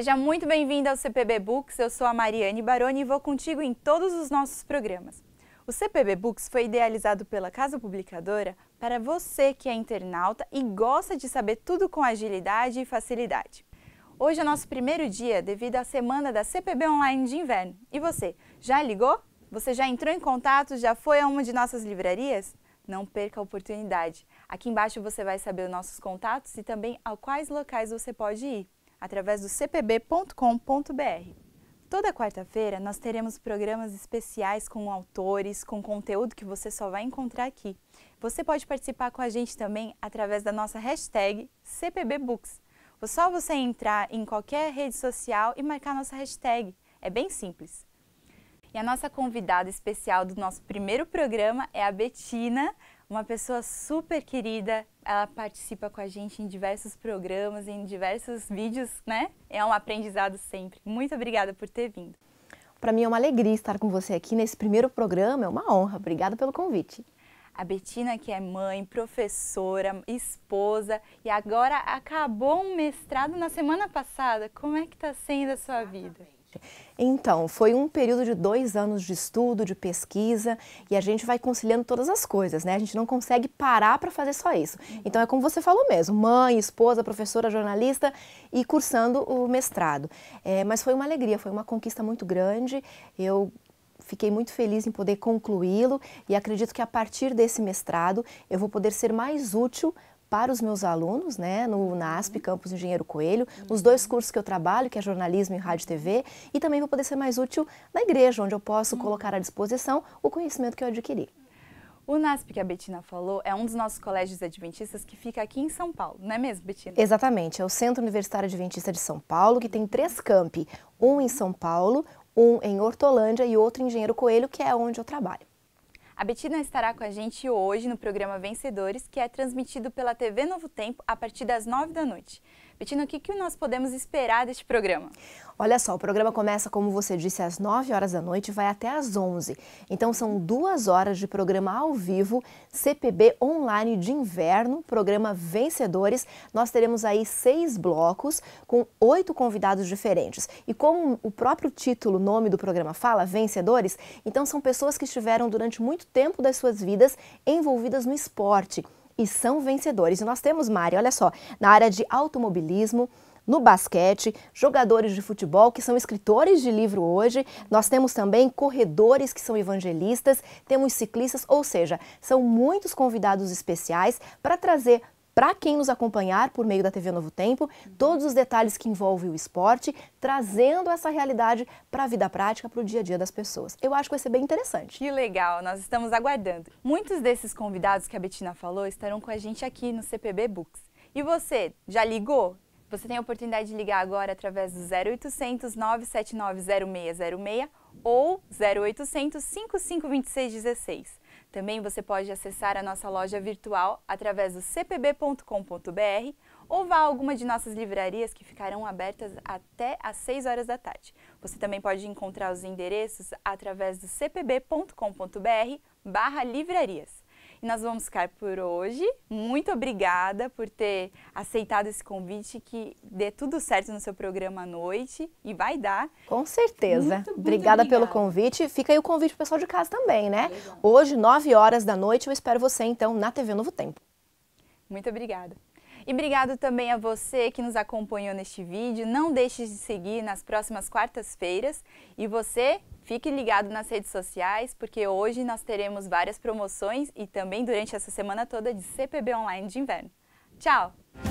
Seja muito bem vindo ao CPB Books, eu sou a Mariane Baroni e vou contigo em todos os nossos programas. O CPB Books foi idealizado pela Casa Publicadora para você que é internauta e gosta de saber tudo com agilidade e facilidade. Hoje é nosso primeiro dia devido à semana da CPB Online de Inverno. E você, já ligou? Você já entrou em contato? Já foi a uma de nossas livrarias? Não perca a oportunidade. Aqui embaixo você vai saber os nossos contatos e também a quais locais você pode ir através do cpb.com.br. Toda quarta-feira nós teremos programas especiais com autores, com conteúdo que você só vai encontrar aqui. Você pode participar com a gente também através da nossa hashtag CPBBooks. É só você entrar em qualquer rede social e marcar nossa hashtag. É bem simples. E a nossa convidada especial do nosso primeiro programa é a Betina, uma pessoa super querida. Ela participa com a gente em diversos programas, em diversos vídeos, né? É um aprendizado sempre. Muito obrigada por ter vindo. Para mim é uma alegria estar com você aqui nesse primeiro programa, é uma honra. Obrigada pelo convite. A Betina, que é mãe, professora, esposa e agora acabou um mestrado na semana passada. Como é que está sendo a sua vida? Então, foi um período de dois anos de estudo, de pesquisa, e a gente vai conciliando todas as coisas, né? A gente não consegue parar para fazer só isso. Uhum. Então, é como você falou mesmo: mãe, esposa, professora, jornalista e cursando o mestrado. É, mas foi uma alegria, foi uma conquista muito grande. Eu fiquei muito feliz em poder concluí-lo e acredito que a partir desse mestrado eu vou poder ser mais útil para os meus alunos, né, no NASP, uhum. Campus Engenheiro Coelho, nos dois cursos que eu trabalho, que é jornalismo e rádio e TV, e também vou poder ser mais útil na igreja, onde eu posso uhum. colocar à disposição o conhecimento que eu adquiri. O NASP, que a Betina falou, é um dos nossos colégios adventistas que fica aqui em São Paulo, não é mesmo, Betina? Exatamente, é o Centro Universitário Adventista de São Paulo, que tem três campi, um em São Paulo, um em Hortolândia e outro em Engenheiro Coelho, que é onde eu trabalho. A Betina estará com a gente hoje no programa Vencedores, que é transmitido pela TV Novo Tempo a partir das 9 da noite. Betina, o que, que nós podemos esperar deste programa? Olha só, o programa começa, como você disse, às 9 horas da noite e vai até às 11. Então são duas horas de programa ao vivo, CPB online de inverno, programa Vencedores. Nós teremos aí seis blocos com oito convidados diferentes. E como o próprio título, nome do programa fala, Vencedores, então são pessoas que estiveram durante muito tempo das suas vidas envolvidas no esporte e são vencedores. E nós temos, Mari, olha só, na área de automobilismo, no basquete, jogadores de futebol que são escritores de livro hoje, nós temos também corredores que são evangelistas, temos ciclistas, ou seja, são muitos convidados especiais para trazer para quem nos acompanhar por meio da TV Novo Tempo, todos os detalhes que envolvem o esporte, trazendo essa realidade para a vida prática, para o dia a dia das pessoas. Eu acho que vai ser bem interessante. Que legal, nós estamos aguardando. Muitos desses convidados que a Betina falou estarão com a gente aqui no CPB Books. E você, já ligou? Você tem a oportunidade de ligar agora através do 0800 979 0606 ou 0800 552616. Também você pode acessar a nossa loja virtual através do cpb.com.br ou vá a alguma de nossas livrarias que ficarão abertas até às 6 horas da tarde. Você também pode encontrar os endereços através do cpb.com.br barra livrarias. E nós vamos ficar por hoje. Muito obrigada por ter aceitado esse convite, que dê tudo certo no seu programa à noite e vai dar. Com certeza. Muito, muito obrigada, obrigada, pelo convite. Fica aí o convite pro pessoal de casa também, né? Legal. Hoje, 9 horas da noite, eu espero você então na TV Novo Tempo. Muito obrigada. E obrigado também a você que nos acompanhou neste vídeo. Não deixe de seguir nas próximas quartas-feiras. E você, fique ligado nas redes sociais, porque hoje nós teremos várias promoções e também durante essa semana toda de CPB Online de Inverno. Tchau!